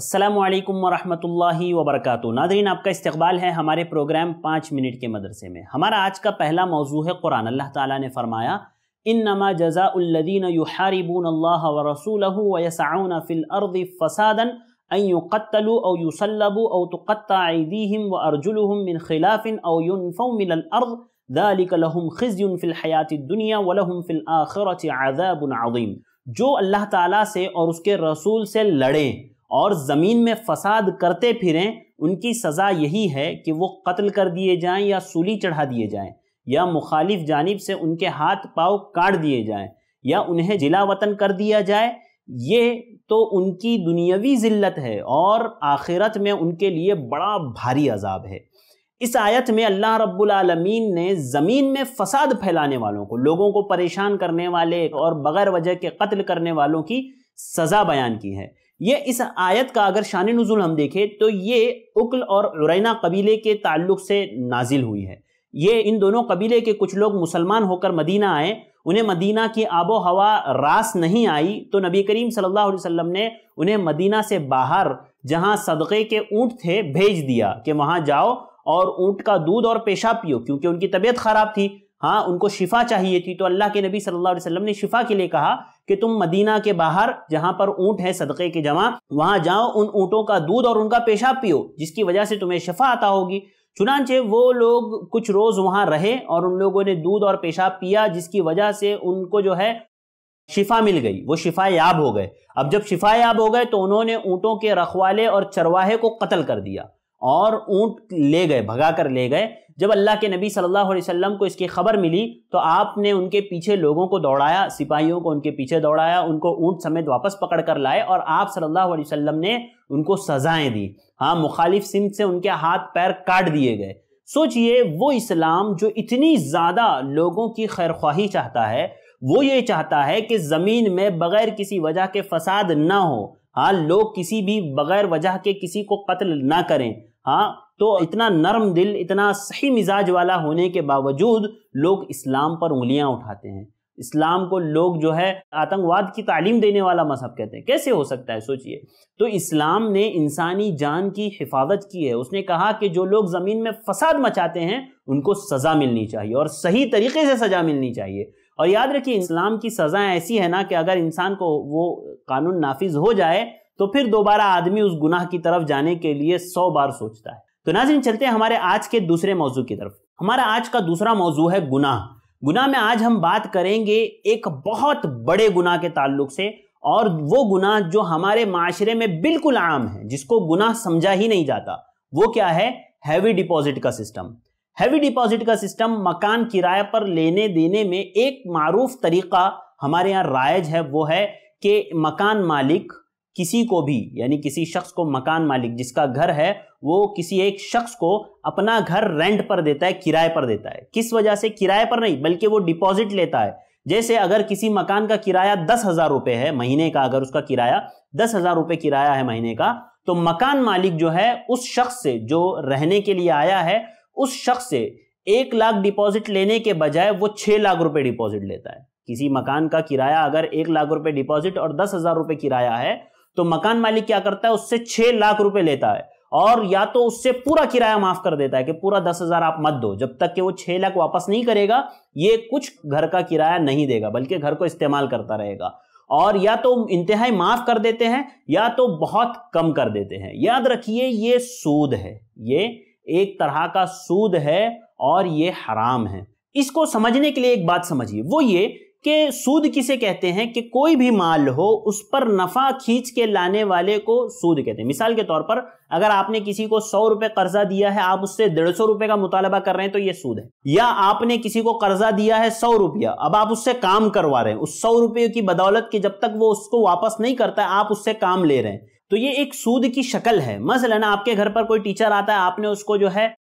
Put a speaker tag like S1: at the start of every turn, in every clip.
S1: असलम वरहमल वबरक नादरीन आपका इस्तबाल है हमारे प्रोग्राम पाँच मिनट के मदरसे में हमारा आज का पहला मौजू है कुरान अल्लाह ताला ने फरमाया इन नमा जज़ाउल्लिन युहारिबून अल्लाह व रसूल वसाउन फ़िल फ़सादन अयुक़त्तलु औ युसल्लबु व अर्जुलहम मिन खिलाफिन औ युनफ़मिल अर्द दालिक दुनिया वलहम फ़िल आखरत जो अल्लाह ताला से और उसके रसूल से लड़ें और ज़मीन में फसाद करते फिरें उनकी सज़ा यही है कि वो कत्ल कर दिए जाएं या सूली चढ़ा दिए जाएं या मुखालिफ जानब से उनके हाथ पाँव काट दिए जाएं या उन्हें जिला वतन कर दिया जाए ये तो उनकी दुनियावी ज़िल्लत है और आखिरत में उनके लिए बड़ा भारी अजाब है इस आयत में अल्लाह रब्बुल ने ज़मीन में फसाद फैलाने वालों को लोगों को परेशान करने वाले और बग़ैर वजह के कत्ल करने वालों की सज़ा बयान की है ये इस आयत का अगर शान नज़ुल हम देखें तो ये उकल और उरैना कबीले के ताल्लुक से नाजिल हुई है ये इन दोनों कबीले के कुछ लोग मुसलमान होकर मदीना आए उन्हें मदीना की आबो हवा रास नहीं आई तो नबी करीम सल्लल्लाहु अलैहि वसल्लम ने उन्हें मदीना से बाहर जहां सदक़े के ऊँट थे भेज दिया कि वहां जाओ और ऊँट का दूध और पेशाब पियो क्योंकि उनकी तबीयत ख़राब थी हाँ उनको शिफा चाहिए थी तो अल्लाह के नबी सल्लल्लाहु अलैहि वसल्लम ने शिफा के लिए कहा कि तुम मदीना के बाहर जहां पर ऊंट है सदक़े के जमा वहां जाओ उन ऊँटों का दूध और उनका पेशाब पियो जिसकी वजह से तुम्हें शफा आता होगी चुनाचे वो लोग कुछ रोज़ वहां रहे और उन लोगों ने दूध और पेशाब पिया जिसकी वजह से उनको जो है शिफा मिल गई वो शिफा याब हो गए अब जब शिफा याब हो गए तो उन्होंने ऊँटों के रखवाले और चरवाहे को कत्ल कर दिया और ऊँट ले गए भगा कर ले गए जब अल्लाह के नबी सल्लल्लाहु अलैहि वसल्लम को इसकी खबर मिली तो आपने उनके पीछे लोगों को दौड़ाया सिपाहियों को उनके पीछे दौड़ाया उनको ऊँट समेत वापस पकड़ कर लाए और आप सल्लल्लाहु अलैहि वसल्लम ने उनको सजाएं दी हाँ मुखालिफ सिंध से उनके हाथ पैर काट दिए गए सोचिए वो इस्लाम जो इतनी ज़्यादा लोगों की खैर ख्वाही चाहता है वो ये चाहता है कि ज़मीन में बग़ैर किसी वजह के फसाद ना हो हाँ लोग किसी भी बगैर वजह के किसी को कत्ल ना करें हाँ तो इतना नरम दिल इतना सही मिजाज वाला होने के बावजूद लोग इस्लाम पर उंगलियां उठाते हैं इस्लाम को लोग जो है आतंकवाद की तालीम देने वाला मजहब कहते हैं कैसे हो सकता है सोचिए तो इस्लाम ने इंसानी जान की हिफाजत की है उसने कहा कि जो लोग ज़मीन में फसाद मचाते हैं उनको सज़ा मिलनी चाहिए और सही तरीके से सज़ा मिलनी चाहिए और याद रखिए इस्लाम की सज़ा ऐसी है ना कि अगर इंसान को वो कानून नाफिज हो जाए तो फिर दोबारा आदमी उस गुनाह की तरफ जाने के लिए सौ बार सोचता है तो नाजिन चलते हैं हमारे आज के दूसरे मौजू की तरफ हमारा आज का दूसरा मौजू है गुनाह गुनाह में आज हम बात करेंगे एक बहुत बड़े गुनाह के ताल्लुक से और वो गुनाह जो हमारे माशरे में बिल्कुल आम है जिसको गुनाह समझा ही नहीं जाता वो क्या है हैवी डिपॉजिट का सिस्टम हैवी डिपॉजिट का सिस्टम मकान किराए पर लेने देने में एक मारूफ तरीका हमारे यहाँ रायज है वो है कि मकान मालिक किसी को भी यानी किसी शख्स को मकान मालिक जिसका घर है वो किसी एक शख्स को अपना घर रेंट पर देता है किराए पर देता है किस वजह से किराए पर नहीं बल्कि वो डिपॉजिट लेता है जैसे अगर किसी मकान का किराया दस हजार रुपये है महीने का अगर उसका किराया दस हजार रुपये किराया है महीने का तो मकान मालिक जो है उस शख्स से जो रहने के लिए आया है उस शख्स से एक लाख डिपॉजिट लेने के बजाय वो छह लाख रुपए डिपॉजिट लेता है किसी मकान का किराया अगर एक लाख रुपए डिपॉजिट और दस हजार रुपए किराया है तो मकान मालिक क्या करता है उससे छह लाख रुपए लेता है और या तो उससे पूरा किराया माफ कर देता है कि पूरा दस हजार आप मत दो जब तक कि वो छह लाख वापस नहीं करेगा ये कुछ घर का किराया नहीं देगा बल्कि घर को इस्तेमाल करता रहेगा और या तो इंतहाई माफ कर देते हैं या तो बहुत कम कर देते हैं याद रखिए ये सूद है ये एक तरह का सूद है और ये हराम है इसको समझने के लिए एक बात समझिए वो ये कि सूद किसे कहते हैं कि कोई भी माल हो उस पर नफा खींच के लाने वाले को सूद कहते हैं मिसाल के तौर पर अगर आपने किसी को सौ रुपए कर्जा दिया है आप उससे डेढ़ सौ रुपए का मुतालबा कर रहे हैं तो ये सूद है या आपने किसी को कर्जा दिया है सौ रुपया अब आप उससे काम करवा रहे हैं उस सौ रुपये की बदौलत की जब तक वो उसको वापस नहीं करता है आप उससे काम ले रहे हैं तो ये एक सूद की शक्ल है मसलन आपके घर पर कोई टीचर आता है आपने उसको जो है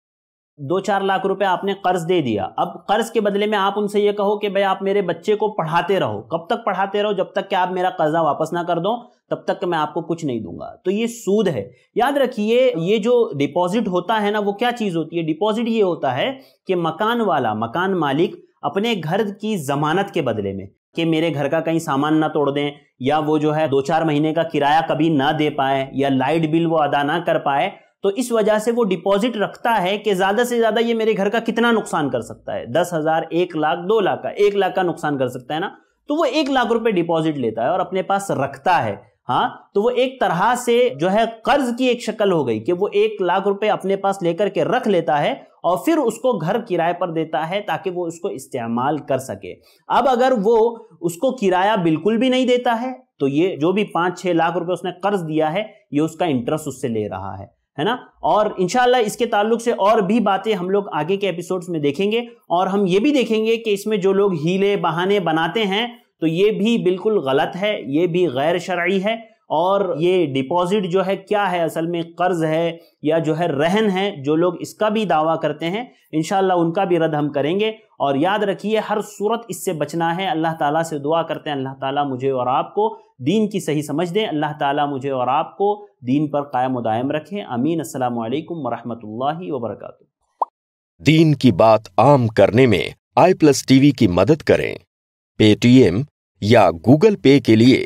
S1: दो चार लाख रुपए आपने कर्ज दे दिया अब कर्ज के बदले में आप उनसे ये कहो कि भाई आप मेरे बच्चे को पढ़ाते रहो कब तक पढ़ाते रहो जब तक कि आप मेरा कर्जा वापस ना कर दो तब तक मैं आपको कुछ नहीं दूंगा तो ये सूद है याद रखिए ये जो डिपॉजिट होता है ना वो क्या चीज होती है डिपॉजिट ये होता है कि मकान वाला मकान मालिक अपने घर की जमानत के बदले में कि मेरे घर का कहीं सामान ना तोड़ दें या वो जो है दो चार महीने का किराया कभी ना दे पाए या लाइट बिल वो अदा ना कर पाए तो इस वजह से वो डिपॉजिट रखता है कि ज़्यादा से ज़्यादा ये मेरे घर का कितना नुकसान कर सकता है दस हज़ार एक लाख दो लाख का एक लाख का नुकसान कर सकता है ना तो वो एक लाख रुपए डिपॉजिट लेता है और अपने पास रखता है हाँ तो वो एक तरह से जो है कर्ज की एक शक्ल हो गई कि वो एक लाख रुपए अपने पास लेकर के रख लेता है और फिर उसको घर किराए पर देता है ताकि वो उसको इस्तेमाल कर सके अब अगर वो उसको किराया बिल्कुल भी नहीं देता है तो ये जो भी पांच छह लाख रुपए उसने कर्ज दिया है ये उसका इंटरेस्ट उससे ले रहा है है ना और इनशाला इसके ताल्लुक से और भी बातें हम लोग आगे के एपिसोड्स में देखेंगे और हम ये भी देखेंगे कि इसमें जो लोग हीले बहाने बनाते हैं तो ये भी बिल्कुल गलत है ये भी गैर शर्य है और ये डिपॉजिट जो है क्या है असल में कर्ज है या जो है रहन है जो लोग इसका भी दावा करते हैं इन उनका भी रद्द हम करेंगे और याद रखिए हर सूरत इससे बचना है अल्लाह ताला से दुआ करते हैं अल्लाह ताला मुझे और आपको दीन की सही समझ दें अल्लाह ताला मुझे और आपको दीन पर कायम उदायम रखें अमीन असल वरहमल वबरक दीन की बात आम करने में आई प्लस टीवी की मदद करें पेटीएम या गूगल पे के लिए